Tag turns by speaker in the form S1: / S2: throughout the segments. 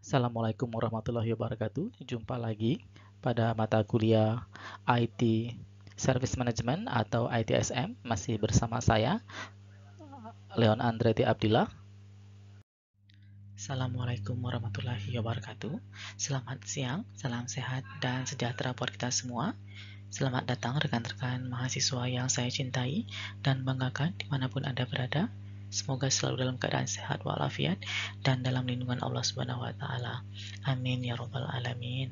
S1: Assalamualaikum warahmatullahi wabarakatuh. Jumpa lagi pada mata kuliah IT Service Management atau ITSM masih bersama saya Leon Andreti Abdillah Assalamualaikum warahmatullahi wabarakatuh. Selamat siang, salam sehat dan sejahtera buat kita semua. Selamat datang rekan-rekan mahasiswa yang saya cintai dan banggakan dimanapun Anda berada. Semoga selalu dalam keadaan sehat walafiat dan dalam lindungan Allah Subhanahu wa taala. Amin ya rabbal alamin.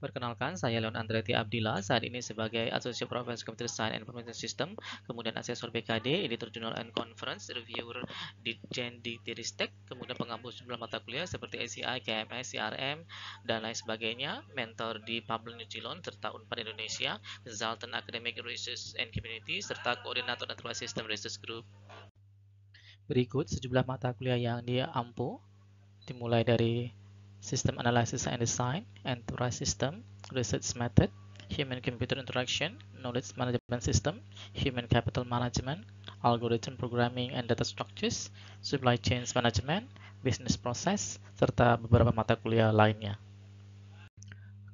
S1: Perkenalkan, saya Leon Andreti Abdillah, saat ini sebagai Associate Professor Computer Science and Information System, kemudian Asesor BKD, Editor Journal and Conference, Reviewer di Gen di Tiristek, kemudian pengampu sejumlah mata kuliah seperti ACI, KMS, CRM, dan lain sebagainya, mentor di Pablo New Zealand, serta UNPAD Indonesia, Consultant Academic Research and Community, serta Koordinator Natural System Research Group. Berikut sejumlah mata kuliah yang diampu, dimulai dari System Analysis and Design, Enterprise System, Research Method, Human-Computer Interaction, Knowledge Management System, Human Capital Management, Algorithm Programming and Data Structures, Supply Chain Management, Business Process, serta beberapa mata kuliah lainnya.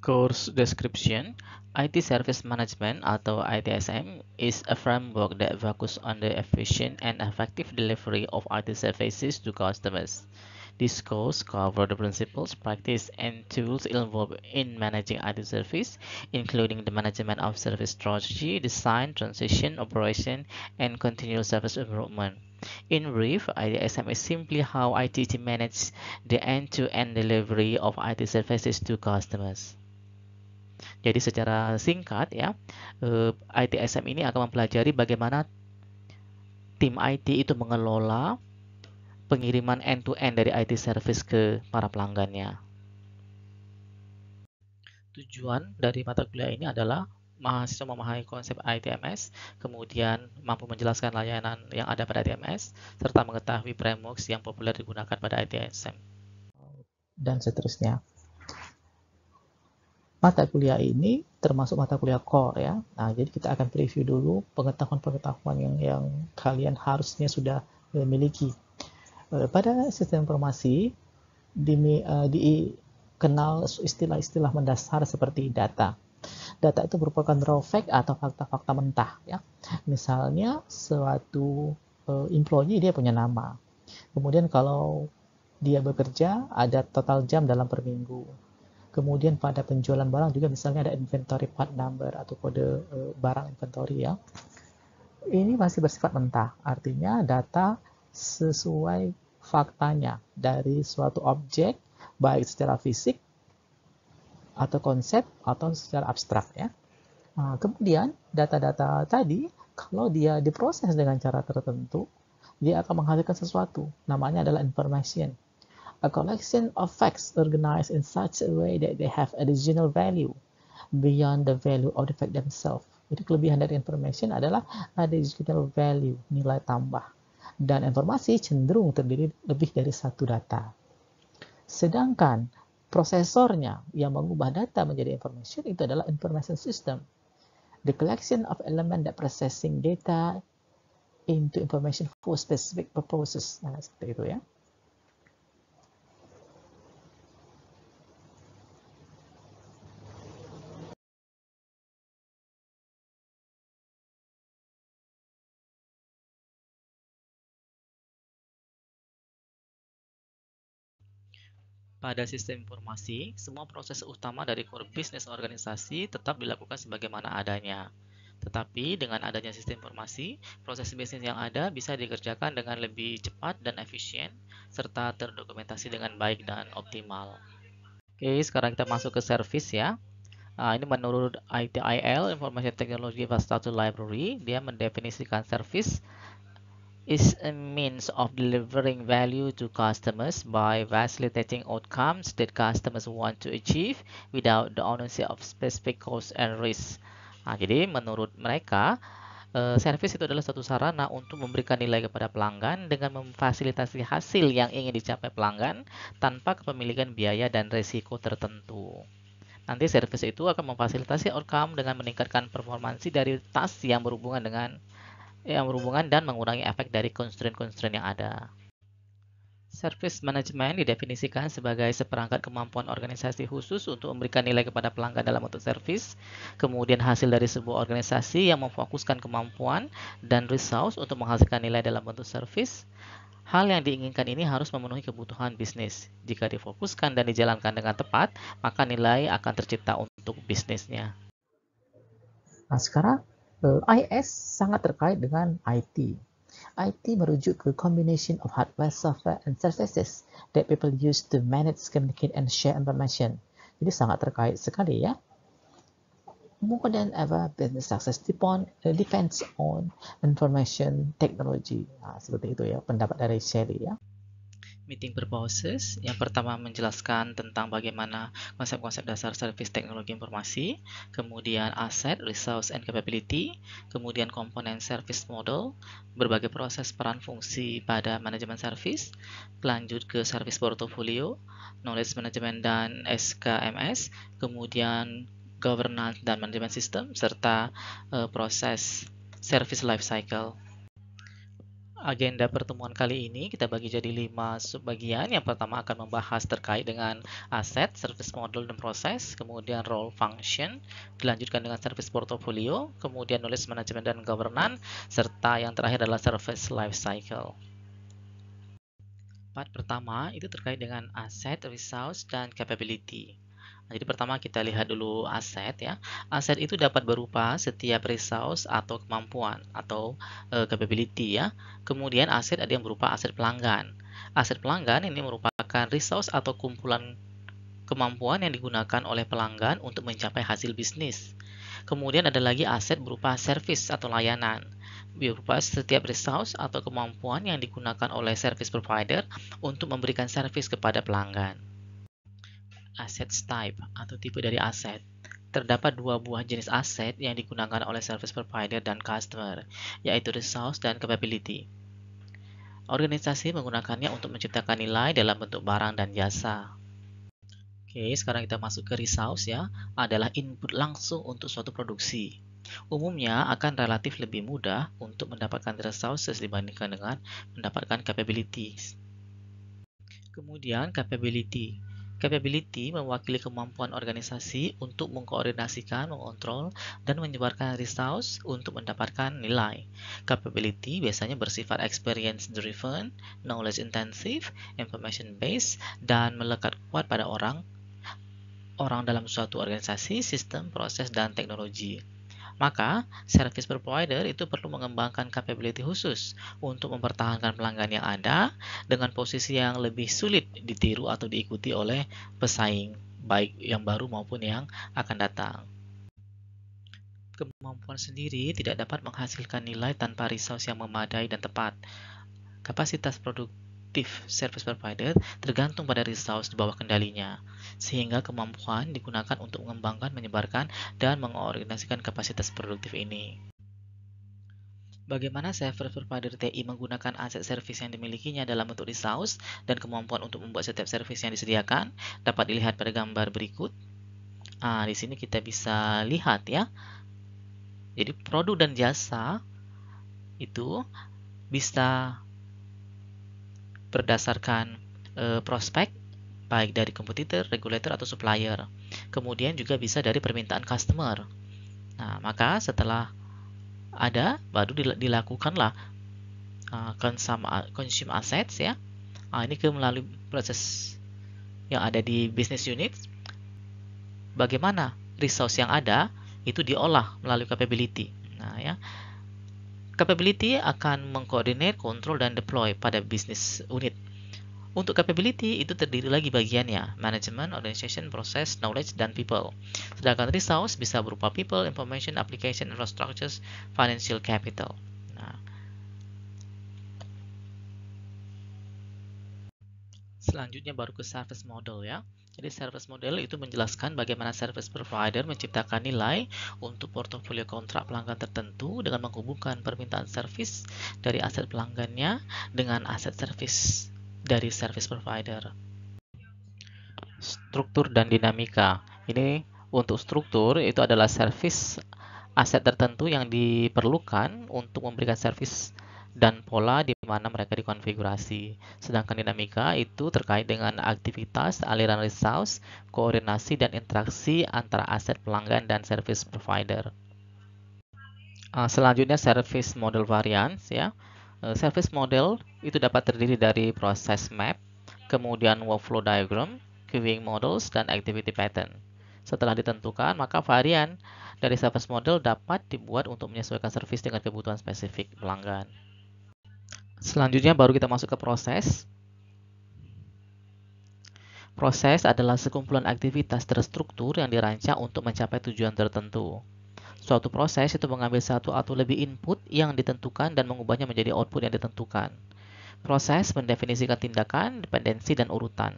S1: Course Description IT Service Management atau ITSM is a framework that focuses on the efficient and effective delivery of IT services to customers. This course covers the principles, practice, and tools involved in managing IT service, including the management of service strategy, design, transition, operation, and continuous service improvement. In brief, ITSM is simply how IT manages the end-to-end -end delivery of IT services to customers. Jadi secara singkat ya, eh, ITSM ini akan mempelajari bagaimana tim IT itu mengelola pengiriman end-to-end -end dari IT service ke para pelanggannya. Tujuan dari mata kuliah ini adalah mahasiswa memahami konsep ITMS, kemudian mampu menjelaskan layanan yang ada pada ITMS, serta mengetahui frameworks yang populer digunakan pada ITSM. Dan seterusnya. Mata kuliah ini termasuk mata kuliah core ya. Nah, jadi kita akan preview dulu pengetahuan-pengetahuan yang, yang kalian harusnya sudah memiliki. Eh, pada sistem informasi di, uh, eh, dikenal istilah-istilah mendasar seperti data. Data itu merupakan raw fact atau fakta-fakta mentah. Ya. Misalnya suatu eh, employee dia punya nama. Kemudian kalau dia bekerja ada total jam dalam per minggu. Kemudian pada penjualan barang juga misalnya ada inventory part number atau kode barang inventory ya. Ini masih bersifat mentah, artinya data sesuai faktanya dari suatu objek baik secara fisik atau konsep atau secara abstrak ya. Nah, kemudian data-data tadi kalau dia diproses dengan cara tertentu, dia akan menghasilkan sesuatu. Namanya adalah information. A collection of facts organized in such a way that they have additional value beyond the value of the fact themselves. Jadi kelebihan dari information adalah additional value, nilai tambah dan informasi cenderung terdiri lebih dari satu data. Sedangkan prosesornya yang mengubah data menjadi information itu adalah information system. The collection of element that processing data into information for specific purposes. Nah, seperti itu ya. Pada sistem informasi, semua proses utama dari core business organisasi tetap dilakukan sebagaimana adanya. Tetapi dengan adanya sistem informasi, proses bisnis yang ada bisa dikerjakan dengan lebih cepat dan efisien, serta terdokumentasi dengan baik dan optimal. Oke, sekarang kita masuk ke service ya. Nah, ini menurut ITIL, Information Technology Infrastructure Library, dia mendefinisikan service is a means of delivering value to customers by facilitating outcomes that customers want to achieve without the ownership of specific cost and risk. Nah, jadi menurut mereka, eh, service itu adalah satu sarana untuk memberikan nilai kepada pelanggan dengan memfasilitasi hasil yang ingin dicapai pelanggan tanpa kepemilikan biaya dan risiko tertentu. Nanti service itu akan memfasilitasi outcome dengan meningkatkan performansi dari tas yang berhubungan dengan yang berhubungan dan mengurangi efek dari constraint-constraint yang ada. Service management didefinisikan sebagai seperangkat kemampuan organisasi khusus untuk memberikan nilai kepada pelanggan dalam bentuk service. kemudian hasil dari sebuah organisasi yang memfokuskan kemampuan dan resource untuk menghasilkan nilai dalam bentuk service. Hal yang diinginkan ini harus memenuhi kebutuhan bisnis. Jika difokuskan dan dijalankan dengan tepat, maka nilai akan tercipta untuk bisnisnya. Nah, sekarang Eh, IS sangat terkait dengan IT. IT merujuk ke combination of hardware, software, and services that people use to manage, communicate, and share information. Jadi sangat terkait sekali ya. More than ever, business success depends on information technology. Nah, seperti itu ya pendapat dari Sherry ya meeting purposes Yang pertama menjelaskan tentang bagaimana konsep-konsep dasar service teknologi informasi, kemudian aset, resource, and capability, kemudian komponen service model, berbagai proses peran fungsi pada manajemen service, lanjut ke service portfolio, knowledge management dan SKMS, kemudian governance dan manajemen sistem, serta uh, proses service life cycle agenda pertemuan kali ini kita bagi jadi lima subbagian. Yang pertama akan membahas terkait dengan aset, service model dan proses, kemudian role function, dilanjutkan dengan service portfolio, kemudian knowledge management dan governance, serta yang terakhir adalah service life cycle. Part pertama itu terkait dengan aset, resource, dan capability. Nah, jadi pertama kita lihat dulu aset ya. Aset itu dapat berupa setiap resource atau kemampuan atau e, capability ya. Kemudian aset ada yang berupa aset pelanggan. Aset pelanggan ini merupakan resource atau kumpulan kemampuan yang digunakan oleh pelanggan untuk mencapai hasil bisnis. Kemudian ada lagi aset berupa service atau layanan berupa setiap resource atau kemampuan yang digunakan oleh service provider untuk memberikan service kepada pelanggan. Assets type atau tipe dari aset. Terdapat dua buah jenis aset yang digunakan oleh service provider dan customer, yaitu resource dan capability. Organisasi menggunakannya untuk menciptakan nilai dalam bentuk barang dan jasa. Oke, sekarang kita masuk ke resource ya, adalah input langsung untuk suatu produksi. Umumnya akan relatif lebih mudah untuk mendapatkan resources dibandingkan dengan mendapatkan capabilities. Kemudian capability Capability mewakili kemampuan organisasi untuk mengkoordinasikan, mengontrol, dan menyebarkan resource untuk mendapatkan nilai. Capability biasanya bersifat experience-driven, knowledge-intensive, information-based, dan melekat kuat pada orang, orang dalam suatu organisasi, sistem, proses, dan teknologi. Maka, service provider itu perlu mengembangkan capability khusus untuk mempertahankan pelanggan yang ada dengan posisi yang lebih sulit ditiru atau diikuti oleh pesaing baik yang baru maupun yang akan datang kemampuan sendiri tidak dapat menghasilkan nilai tanpa resource yang memadai dan tepat. Kapasitas produk efektif service provider tergantung pada resource di bawah kendalinya, sehingga kemampuan digunakan untuk mengembangkan, menyebarkan, dan mengorganisasikan kapasitas produktif ini. Bagaimana server provider TI menggunakan aset service yang dimilikinya dalam bentuk resource dan kemampuan untuk membuat setiap service yang disediakan dapat dilihat pada gambar berikut. Nah, di sini kita bisa lihat ya. Jadi produk dan jasa itu bisa berdasarkan e, prospek baik dari kompetitor, regulator atau supplier. Kemudian juga bisa dari permintaan customer. Nah, maka setelah ada baru dilakukanlah uh, consume, assets ya. Uh, ini ke melalui proses yang ada di business unit bagaimana resource yang ada itu diolah melalui capability. Nah, ya. Capability akan mengkoordinir, kontrol, dan deploy pada bisnis unit. Untuk capability itu terdiri lagi bagiannya, management, organization, process, knowledge, dan people. Sedangkan resource bisa berupa people, information, application, infrastructures, financial capital. Nah. Selanjutnya baru ke service model ya. Jadi service model itu menjelaskan bagaimana service provider menciptakan nilai untuk portofolio kontrak pelanggan tertentu dengan menghubungkan permintaan service dari aset pelanggannya dengan aset service dari service provider. Struktur dan dinamika. Ini untuk struktur itu adalah service aset tertentu yang diperlukan untuk memberikan service dan pola di mana mereka dikonfigurasi. Sedangkan dinamika itu terkait dengan aktivitas, aliran resource, koordinasi, dan interaksi antara aset pelanggan dan service provider. Ah, selanjutnya service model variance ya. Eh, service model itu dapat terdiri dari proses map, kemudian workflow diagram, queuing models, dan activity pattern. Setelah ditentukan, maka varian dari service model dapat dibuat untuk menyesuaikan service dengan kebutuhan spesifik pelanggan. Selanjutnya baru kita masuk ke proses. Proses adalah sekumpulan aktivitas terstruktur yang dirancang untuk mencapai tujuan tertentu. Suatu proses itu mengambil satu atau lebih input yang ditentukan dan mengubahnya menjadi output yang ditentukan. Proses mendefinisikan tindakan, dependensi, dan urutan.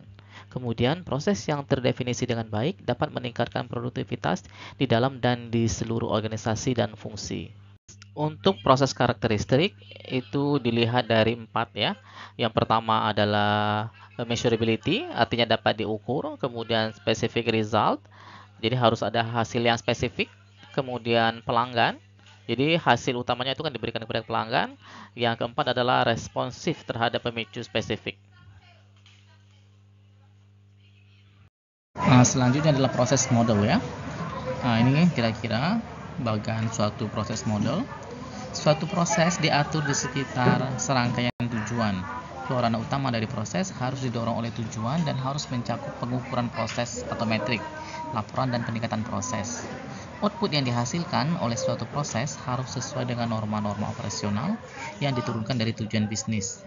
S1: Kemudian, proses yang terdefinisi dengan baik dapat meningkatkan produktivitas di dalam dan di seluruh organisasi dan fungsi. Untuk proses karakteristik itu dilihat dari empat ya. Yang pertama adalah measurability, artinya dapat diukur. Kemudian specific result, jadi harus ada hasil yang spesifik. Kemudian pelanggan, jadi hasil utamanya itu kan diberikan kepada pelanggan. Yang keempat adalah responsif terhadap pemicu spesifik. Nah, selanjutnya adalah proses model ya. Nah, ini kira-kira bagian suatu proses model. Suatu proses diatur di sekitar serangkaian tujuan. Keluaran utama dari proses harus didorong oleh tujuan dan harus mencakup pengukuran proses atau metrik, laporan dan peningkatan proses. Output yang dihasilkan oleh suatu proses harus sesuai dengan norma-norma operasional yang diturunkan dari tujuan bisnis.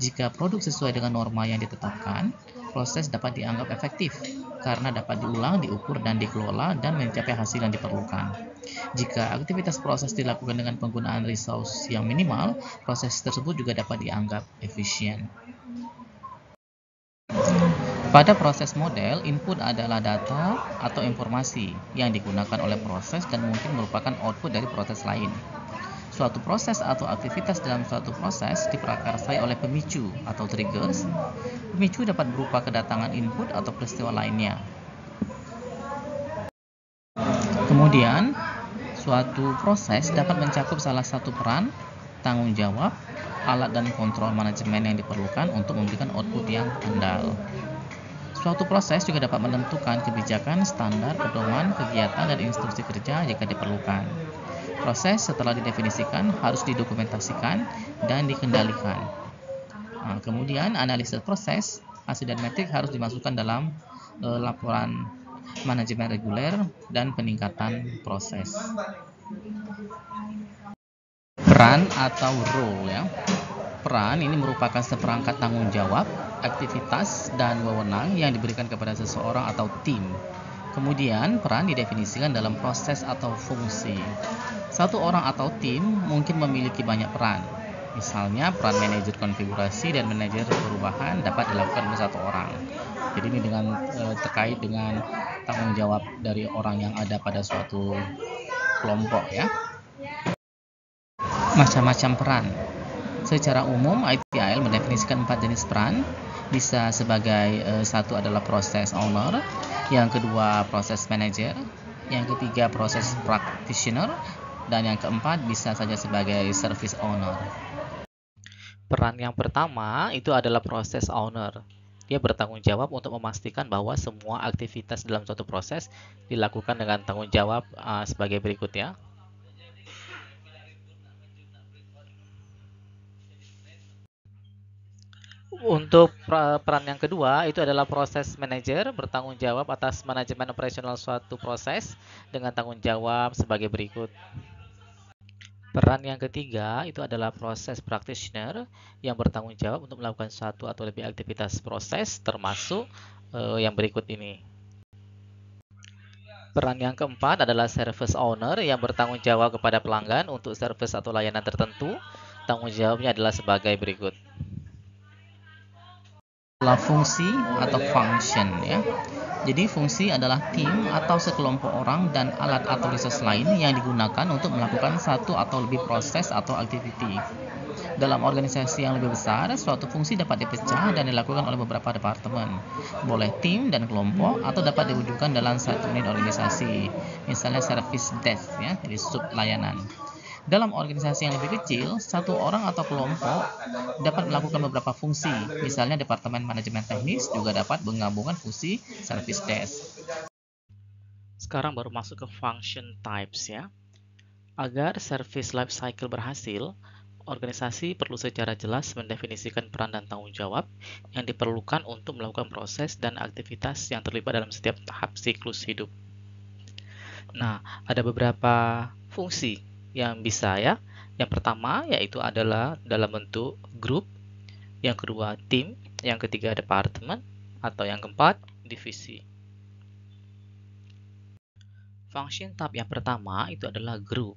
S1: Jika produk sesuai dengan norma yang ditetapkan, proses dapat dianggap efektif karena dapat diulang, diukur, dan dikelola dan mencapai hasil yang diperlukan. Jika aktivitas proses dilakukan dengan penggunaan resource yang minimal, proses tersebut juga dapat dianggap efisien. Pada proses model, input adalah data atau informasi yang digunakan oleh proses dan mungkin merupakan output dari proses lain. Suatu proses atau aktivitas dalam suatu proses diperakarsai oleh pemicu atau triggers. Pemicu dapat berupa kedatangan input atau peristiwa lainnya. Kemudian, suatu proses dapat mencakup salah satu peran, tanggung jawab, alat dan kontrol manajemen yang diperlukan untuk memberikan output yang andal. Suatu proses juga dapat menentukan kebijakan, standar, pedoman, kegiatan, dan instruksi kerja jika diperlukan. Proses setelah didefinisikan harus didokumentasikan dan dikendalikan. Nah, kemudian analisis proses, hasil dan harus dimasukkan dalam e, laporan manajemen reguler, dan peningkatan proses. Peran atau role ya. Peran ini merupakan seperangkat tanggung jawab, aktivitas, dan wewenang yang diberikan kepada seseorang atau tim. Kemudian, peran didefinisikan dalam proses atau fungsi. Satu orang atau tim mungkin memiliki banyak peran, Misalnya peran manajer konfigurasi dan manajer perubahan dapat dilakukan oleh satu orang. Jadi ini dengan eh, terkait dengan tanggung jawab dari orang yang ada pada suatu kelompok ya. Macam-macam peran. Secara umum ITIL mendefinisikan empat jenis peran. Bisa sebagai eh, satu adalah proses owner, yang kedua proses manager, yang ketiga proses practitioner, dan yang keempat bisa saja sebagai service owner. Peran yang pertama itu adalah proses owner. Dia bertanggung jawab untuk memastikan bahwa semua aktivitas dalam suatu proses dilakukan dengan tanggung jawab uh, sebagai berikut ya. Untuk peran yang kedua itu adalah proses manager bertanggung jawab atas manajemen operasional suatu proses dengan tanggung jawab sebagai berikut. Peran yang ketiga itu adalah proses practitioner yang bertanggung jawab untuk melakukan satu atau lebih aktivitas proses termasuk uh, yang berikut ini. Peran yang keempat adalah service owner yang bertanggung jawab kepada pelanggan untuk service atau layanan tertentu. Tanggung jawabnya adalah sebagai berikut adalah fungsi atau function ya. Jadi fungsi adalah tim atau sekelompok orang dan alat atau resource lain yang digunakan untuk melakukan satu atau lebih proses atau activity. Dalam organisasi yang lebih besar, suatu fungsi dapat dipecah dan dilakukan oleh beberapa departemen. Boleh tim dan kelompok atau dapat diwujudkan dalam satu unit organisasi. Misalnya service desk ya, jadi sub layanan. Dalam organisasi yang lebih kecil, satu orang atau kelompok dapat melakukan beberapa fungsi. Misalnya Departemen Manajemen Teknis juga dapat menggabungkan fungsi service desk. Sekarang baru masuk ke function types ya. Agar service life cycle berhasil, organisasi perlu secara jelas mendefinisikan peran dan tanggung jawab yang diperlukan untuk melakukan proses dan aktivitas yang terlibat dalam setiap tahap siklus hidup. Nah, ada beberapa fungsi yang bisa ya. Yang pertama yaitu adalah dalam bentuk grup, yang kedua tim, yang ketiga departemen, atau yang keempat divisi. Function tab yang pertama itu adalah grup.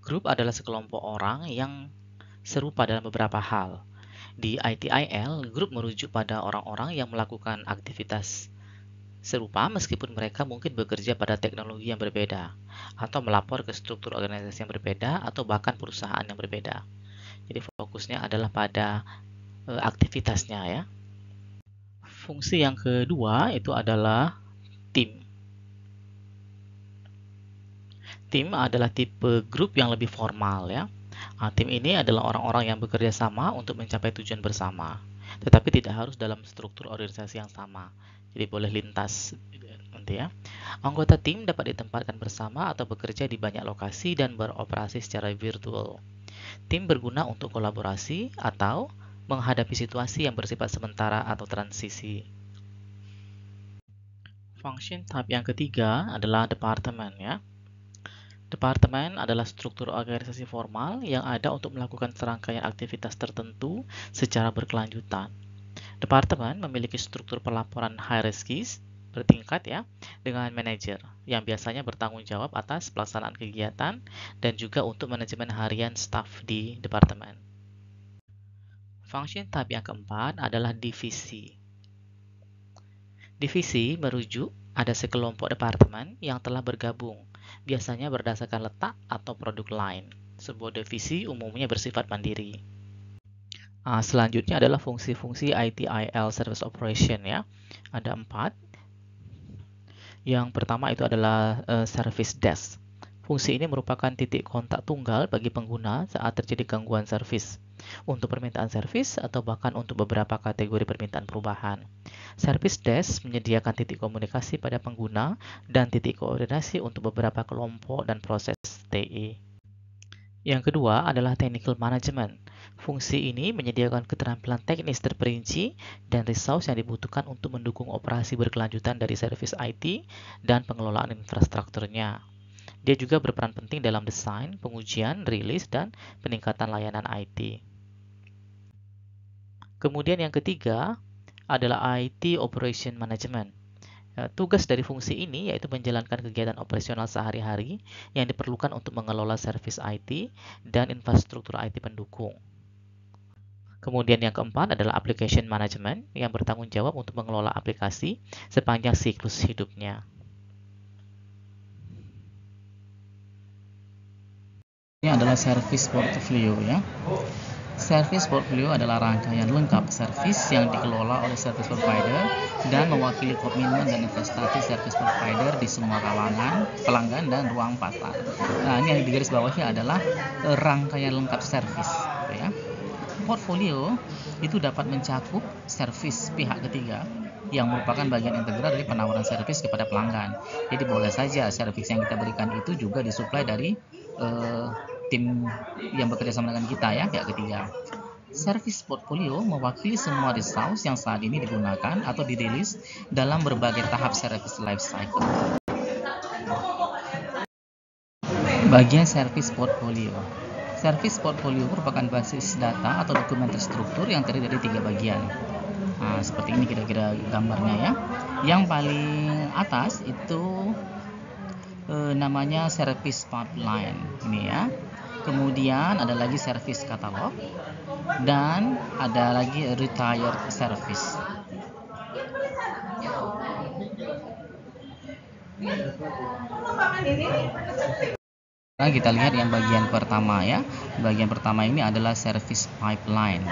S1: Grup adalah sekelompok orang yang serupa dalam beberapa hal. Di ITIL, grup merujuk pada orang-orang yang melakukan aktivitas serupa meskipun mereka mungkin bekerja pada teknologi yang berbeda atau melapor ke struktur organisasi yang berbeda atau bahkan perusahaan yang berbeda. Jadi fokusnya adalah pada e, aktivitasnya ya. Fungsi yang kedua itu adalah tim. Tim adalah tipe grup yang lebih formal ya. Nah, tim ini adalah orang-orang yang bekerja sama untuk mencapai tujuan bersama, tetapi tidak harus dalam struktur organisasi yang sama. Jadi boleh lintas nanti ya. Anggota tim dapat ditempatkan bersama atau bekerja di banyak lokasi dan beroperasi secara virtual. Tim berguna untuk kolaborasi atau menghadapi situasi yang bersifat sementara atau transisi. Function tab yang ketiga adalah departemen ya. Departemen adalah struktur organisasi formal yang ada untuk melakukan serangkaian aktivitas tertentu secara berkelanjutan. Departemen memiliki struktur pelaporan high hierarkis bertingkat ya dengan manajer yang biasanya bertanggung jawab atas pelaksanaan kegiatan dan juga untuk manajemen harian staff di departemen. Function tab yang keempat adalah divisi. Divisi merujuk ada sekelompok departemen yang telah bergabung, biasanya berdasarkan letak atau produk lain. Sebuah divisi umumnya bersifat mandiri. Uh, selanjutnya adalah fungsi-fungsi ITIL Service Operation ya. Ada empat. Yang pertama itu adalah uh, Service Desk. Fungsi ini merupakan titik kontak tunggal bagi pengguna saat terjadi gangguan service. untuk permintaan service atau bahkan untuk beberapa kategori permintaan perubahan. Service Desk menyediakan titik komunikasi pada pengguna dan titik koordinasi untuk beberapa kelompok dan proses TI. E. Yang kedua adalah Technical Management. Fungsi ini menyediakan keterampilan teknis terperinci dan resource yang dibutuhkan untuk mendukung operasi berkelanjutan dari service IT dan pengelolaan infrastrukturnya. Dia juga berperan penting dalam desain, pengujian, rilis, dan peningkatan layanan IT. Kemudian yang ketiga adalah IT Operation Management. Eh, tugas dari fungsi ini yaitu menjalankan kegiatan operasional sehari-hari yang diperlukan untuk mengelola service IT dan infrastruktur IT pendukung. Kemudian yang keempat adalah application management yang bertanggung jawab untuk mengelola aplikasi sepanjang siklus hidupnya. Ini adalah service portfolio ya. Service portfolio adalah rangkaian lengkap service yang dikelola oleh service provider dan mewakili komitmen dan investasi service provider di semua kalangan, pelanggan dan ruang pasar. Nah, ini yang digaris bawahnya adalah eh, rangkaian lengkap service portfolio itu dapat mencakup servis pihak ketiga yang merupakan bagian integral dari penawaran servis kepada pelanggan. Jadi boleh saja servis yang kita berikan itu juga disuplai dari uh, tim yang bekerja sama dengan kita ya pihak ketiga. Service portfolio mewakili semua resource yang saat ini digunakan atau dirilis dalam berbagai tahap service life cycle. Bagian service portfolio Service portfolio merupakan basis data atau dokumen terstruktur yang terdiri dari tiga bagian. Nah, seperti ini kira-kira gambarnya ya. Yang paling atas itu e, namanya service pipeline ini ya. Kemudian ada lagi service katalog dan ada lagi retired service. Nah, kita lihat yang bagian pertama ya. Bagian pertama ini adalah service pipeline.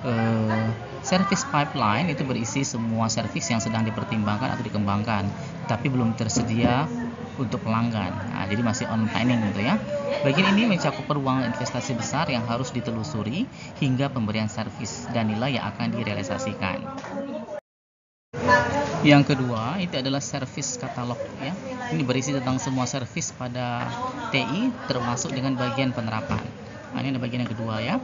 S1: Uh, service pipeline itu berisi semua service yang sedang dipertimbangkan atau dikembangkan, tapi belum tersedia untuk pelanggan. Nah, jadi masih on planning gitu ya. Bagian ini mencakup ruang investasi besar yang harus ditelusuri hingga pemberian service dan nilai yang akan direalisasikan. Yang kedua itu adalah service katalog ya. Ini berisi tentang semua service pada TI termasuk dengan bagian penerapan. Nah, ini ada bagian yang kedua ya.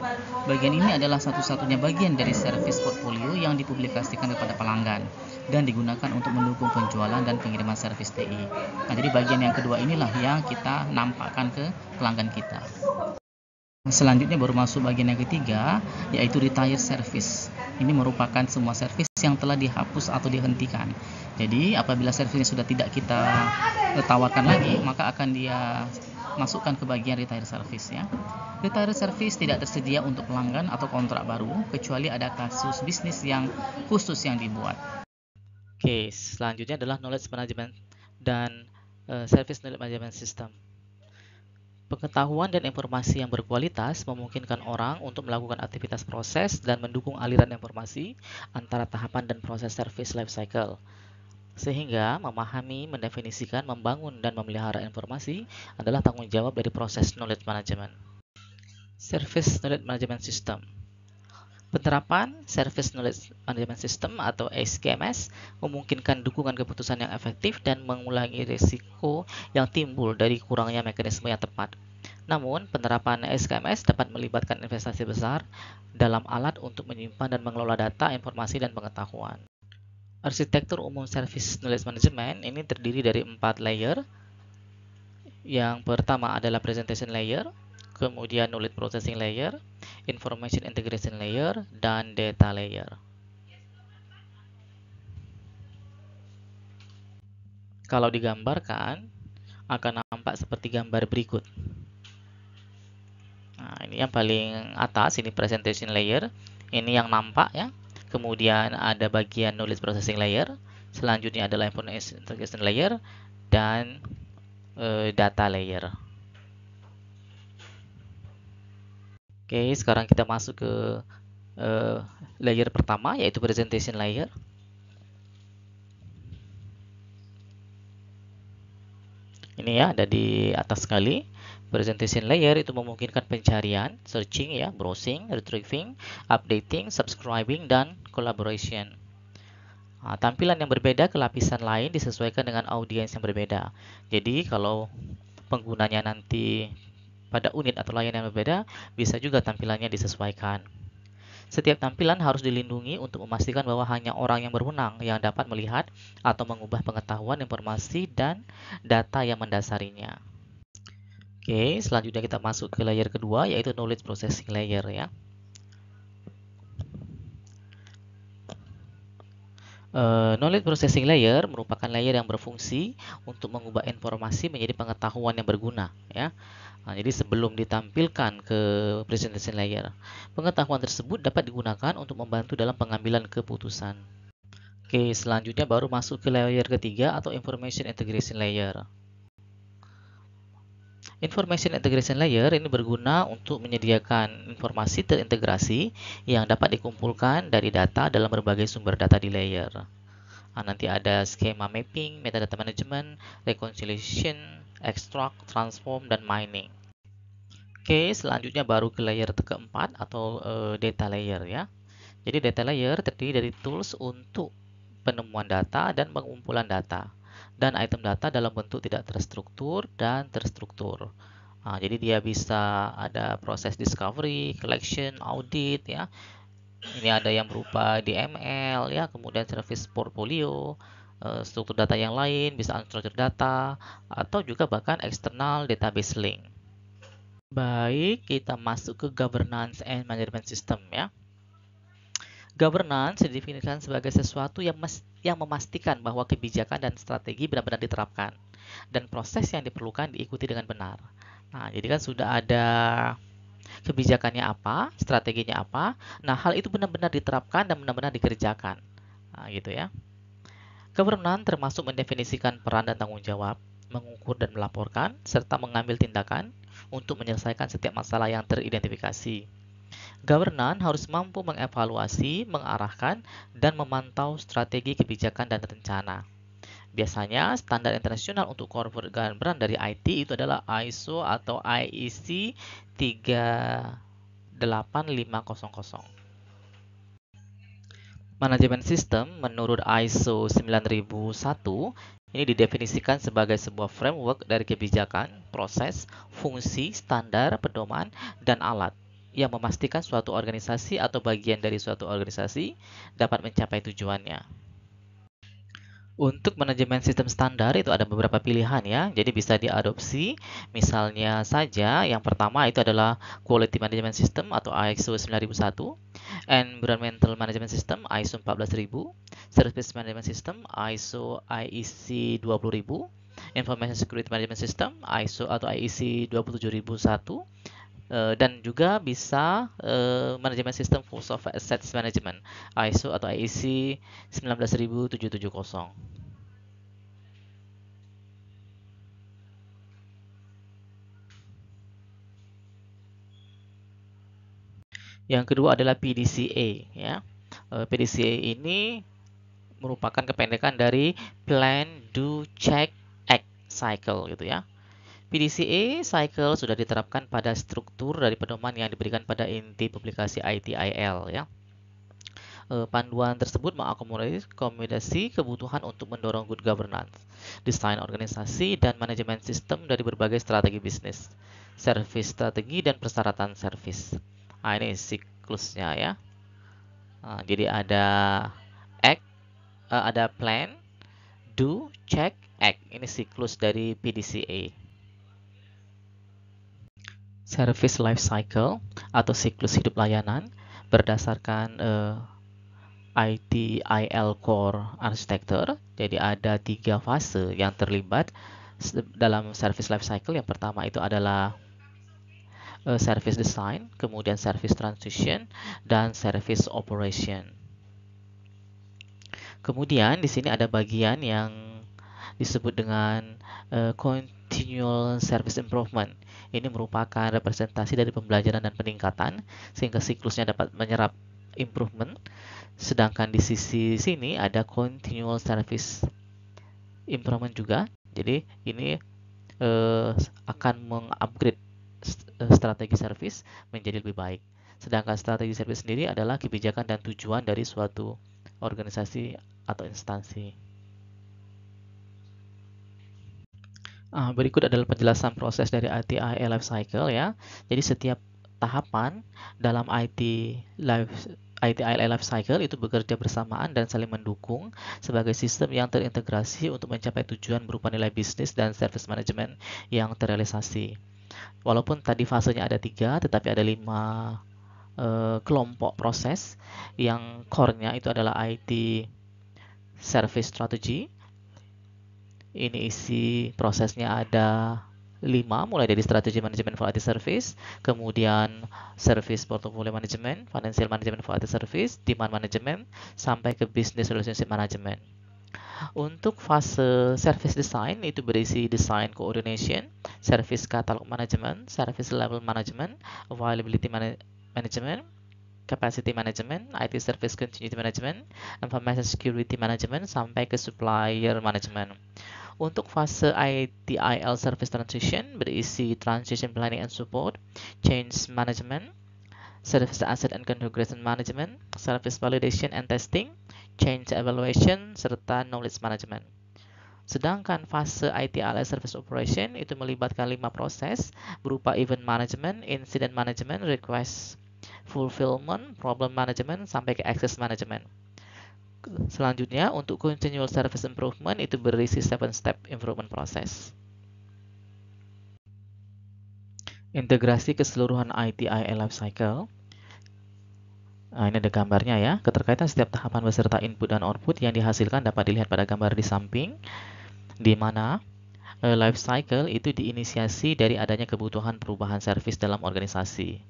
S1: Bagian ini adalah satu-satunya bagian dari service portfolio yang dipublikasikan kepada pelanggan dan digunakan untuk mendukung penjualan dan pengiriman service TI. Nah, jadi bagian yang kedua inilah yang kita nampakkan ke pelanggan kita. Selanjutnya baru masuk bagian yang ketiga, yaitu retire service. Ini merupakan semua service yang telah dihapus atau dihentikan. Jadi apabila servisnya sudah tidak kita tawarkan lagi, maka akan dia masukkan ke bagian retire service ya. Retire service tidak tersedia untuk pelanggan atau kontrak baru, kecuali ada kasus bisnis yang khusus yang dibuat. Oke, selanjutnya adalah knowledge management dan uh, service knowledge management system Pengetahuan dan informasi yang berkualitas memungkinkan orang untuk melakukan aktivitas proses dan mendukung aliran informasi antara tahapan dan proses service life cycle, Sehingga memahami, mendefinisikan, membangun, dan memelihara informasi adalah tanggung jawab dari proses knowledge management. Service Knowledge Management System Penerapan Service Knowledge Management System atau SKMS memungkinkan dukungan keputusan yang efektif dan mengulangi risiko yang timbul dari kurangnya mekanisme yang tepat. Namun, penerapan SKMS dapat melibatkan investasi besar dalam alat untuk menyimpan dan mengelola data, informasi, dan pengetahuan. Arsitektur umum Service Knowledge Management ini terdiri dari empat layer. Yang pertama adalah Presentation Layer, kemudian Knowledge Processing Layer, information integration layer dan data layer. Kalau digambarkan akan nampak seperti gambar berikut. Nah, ini yang paling atas ini presentation layer, ini yang nampak ya. Kemudian ada bagian knowledge processing layer, selanjutnya adalah information integration layer dan e, data layer. Oke, sekarang kita masuk ke uh, layer pertama yaitu presentation layer. Ini ya ada di atas sekali. Presentation layer itu memungkinkan pencarian, searching ya, browsing, retrieving, updating, subscribing dan collaboration. Nah, tampilan yang berbeda ke lapisan lain disesuaikan dengan audiens yang berbeda. Jadi kalau penggunanya nanti pada unit atau layanan yang berbeda, bisa juga tampilannya disesuaikan. Setiap tampilan harus dilindungi untuk memastikan bahwa hanya orang yang berwenang yang dapat melihat atau mengubah pengetahuan, informasi, dan data yang mendasarinya. Oke, selanjutnya kita masuk ke layer kedua, yaitu knowledge processing layer ya. Uh, knowledge processing layer merupakan layer yang berfungsi untuk mengubah informasi menjadi pengetahuan yang berguna ya. Nah, jadi sebelum ditampilkan ke presentation layer, pengetahuan tersebut dapat digunakan untuk membantu dalam pengambilan keputusan. Oke, selanjutnya baru masuk ke layer ketiga atau information integration layer. Information Integration Layer ini berguna untuk menyediakan informasi terintegrasi yang dapat dikumpulkan dari data dalam berbagai sumber data di layer. Nah, nanti ada skema mapping, metadata management, reconciliation, extract, transform, dan mining. Oke, selanjutnya baru ke layer keempat atau uh, data layer ya. Jadi data layer terdiri dari tools untuk penemuan data dan pengumpulan data dan item data dalam bentuk tidak terstruktur dan terstruktur. Nah, jadi dia bisa ada proses discovery, collection, audit ya. Ini ada yang berupa DML ya, kemudian service portfolio, eh, struktur data yang lain, bisa unstructured data atau juga bahkan external database link. Baik, kita masuk ke governance and management system ya. Governance didefinisikan sebagai sesuatu yang, mes, yang memastikan bahwa kebijakan dan strategi benar-benar diterapkan dan proses yang diperlukan diikuti dengan benar. Nah, jadi kan sudah ada kebijakannya apa, strateginya apa. Nah, hal itu benar-benar diterapkan dan benar-benar dikerjakan. Nah, gitu ya. Governance termasuk mendefinisikan peran dan tanggung jawab, mengukur dan melaporkan, serta mengambil tindakan untuk menyelesaikan setiap masalah yang teridentifikasi. Governance harus mampu mengevaluasi, mengarahkan, dan memantau strategi kebijakan dan rencana. Biasanya standar internasional untuk corporate governance dari IT itu adalah ISO atau IEC 38500. Manajemen sistem menurut ISO 9001 ini didefinisikan sebagai sebuah framework dari kebijakan, proses, fungsi, standar, pedoman, dan alat yang memastikan suatu organisasi atau bagian dari suatu organisasi dapat mencapai tujuannya. Untuk manajemen sistem standar itu ada beberapa pilihan ya. Jadi bisa diadopsi. Misalnya saja yang pertama itu adalah Quality Management System atau ISO 9001, Environmental Management System ISO 14000, Service Management System ISO IEC 20000, Information Security Management System ISO atau IEC 27001, Eh, dan juga bisa uh, manajemen sistem full software assets management ISO atau IEC 19770. Yang kedua adalah PDCA ya. Eh, PDCA ini merupakan kependekan dari Plan Do Check Act Cycle gitu ya. PDCA cycle sudah diterapkan pada struktur dari pedoman yang diberikan pada inti publikasi ITIL ya. Eh, panduan tersebut mengakomodasi kebutuhan untuk mendorong good governance, desain organisasi, dan manajemen sistem dari berbagai strategi bisnis, service strategi, dan persyaratan service. Nah, ini siklusnya ya. Nah, jadi ada act, eh, ada plan, do, check, act. Ini siklus dari PDCA service life cycle atau siklus hidup layanan berdasarkan uh, eh, ITIL Core Architecture. Jadi ada tiga fase yang terlibat dalam service life cycle. Yang pertama itu adalah uh, service design, kemudian service transition, dan service operation. Kemudian di sini ada bagian yang disebut dengan uh, continual service improvement. Ini merupakan representasi dari pembelajaran dan peningkatan sehingga siklusnya dapat menyerap improvement. Sedangkan di sisi sini ada continual service improvement juga. Jadi ini eh, akan mengupgrade eh, strategi service menjadi lebih baik. Sedangkan strategi service sendiri adalah kebijakan dan tujuan dari suatu organisasi atau instansi. Ah, berikut adalah penjelasan proses dari ITI life cycle ya. Jadi setiap tahapan dalam IT life ITIL Life Cycle itu bekerja bersamaan dan saling mendukung sebagai sistem yang terintegrasi untuk mencapai tujuan berupa nilai bisnis dan service management yang terrealisasi. Walaupun tadi fasenya ada tiga, tetapi ada lima eh, kelompok proses yang core-nya itu adalah IT Service Strategy, ini isi prosesnya ada lima, mulai dari strategi manajemen variety service, kemudian service portfolio management, financial management variety service, demand management sampai ke business relationship management. Untuk fase service design itu berisi design coordination, service catalog management, service level management, availability management, capacity management, IT service continuity management, information security management sampai ke supplier management. Untuk fase ITIL service transition berisi transition planning and support, change management, service asset and configuration management, service validation and testing, change evaluation, serta knowledge management. Sedangkan fase ITIL Service Operation itu melibatkan lima proses berupa event management, incident management, request fulfillment, problem management, sampai ke access management. Selanjutnya, untuk continual service improvement itu berisi 7-step improvement process. Integrasi keseluruhan ITI lifecycle. Nah, ini ada gambarnya ya. Keterkaitan setiap tahapan beserta input dan output yang dihasilkan dapat dilihat pada gambar di samping, di mana eh, life cycle itu diinisiasi dari adanya kebutuhan perubahan service dalam organisasi.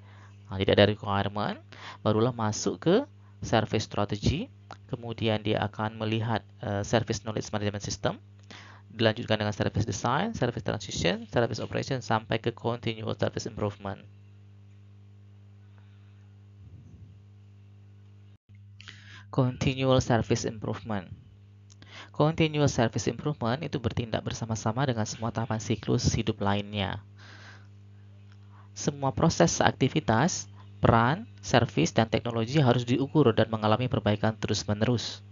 S1: Nah, tidak ada requirement, barulah masuk ke service strategy, kemudian dia akan melihat uh, service knowledge management system, dilanjutkan dengan service design, service transition, service operation sampai ke continuous service improvement. Continual service improvement. Continuous service improvement itu bertindak bersama-sama dengan semua tahapan siklus hidup lainnya. Semua proses aktivitas, peran, servis, dan teknologi harus diukur dan mengalami perbaikan terus-menerus.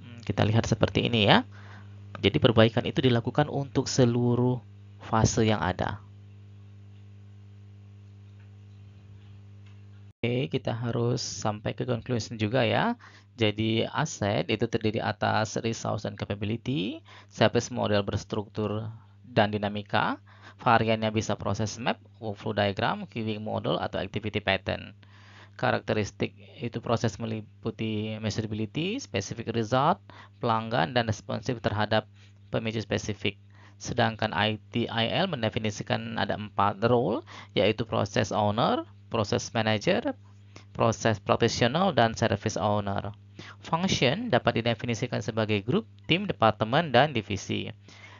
S1: Hmm, kita lihat seperti ini ya. Jadi perbaikan itu dilakukan untuk seluruh fase yang ada. Oke, kita harus sampai ke conclusion juga ya. Jadi aset itu terdiri atas resource dan capability, service model berstruktur dan dinamika, variannya bisa proses map, workflow diagram, queuing model, atau activity pattern. Karakteristik itu proses meliputi measurability, specific result, pelanggan, dan responsif terhadap pemicu spesifik. Sedangkan ITIL mendefinisikan ada empat role, yaitu proses owner, proses manager, proses profesional, dan service owner. Function dapat didefinisikan sebagai grup, tim, departemen, dan divisi.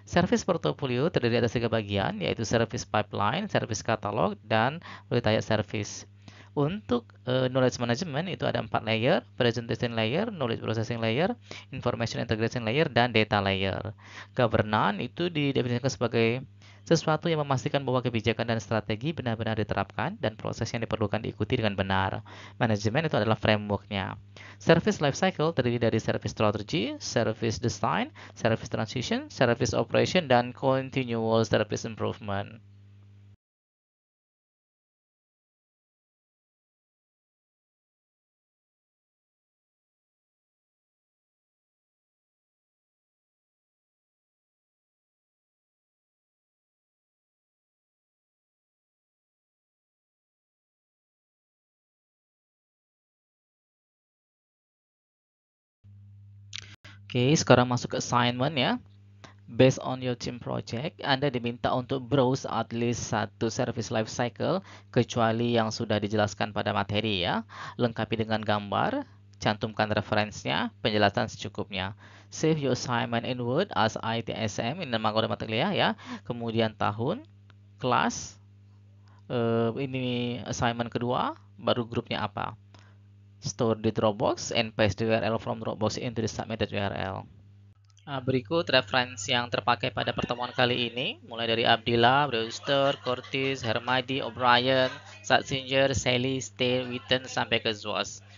S1: Service portfolio terdiri atas tiga bagian, yaitu service pipeline, service catalog, dan retire service. Untuk uh, knowledge management itu ada empat layer, presentation layer, knowledge processing layer, information integration layer, dan data layer. Governance itu didefinisikan sebagai sesuatu yang memastikan bahwa kebijakan dan strategi benar-benar diterapkan dan proses yang diperlukan diikuti dengan benar. Manajemen itu adalah frameworknya. Service life cycle terdiri dari service strategy, service design, service transition, service operation, dan continual service improvement. Oke, sekarang masuk ke assignment ya. Based on your team project, Anda diminta untuk browse at least satu service life cycle kecuali yang sudah dijelaskan pada materi ya. Lengkapi dengan gambar, cantumkan referensinya, penjelasan secukupnya. Save your assignment in Word as ITSM, ini nama kode materi kuliah ya, ya. Kemudian tahun, kelas, uh, ini assignment kedua, baru grupnya apa store di Dropbox and paste the URL from Dropbox into the submitted URL. Nah, berikut referensi yang terpakai pada pertemuan kali ini, mulai dari Abdillah, Brewster, Curtis, Hermadi, O'Brien, Satsinger, Sally, Stay, Witten, sampai ke Zwas.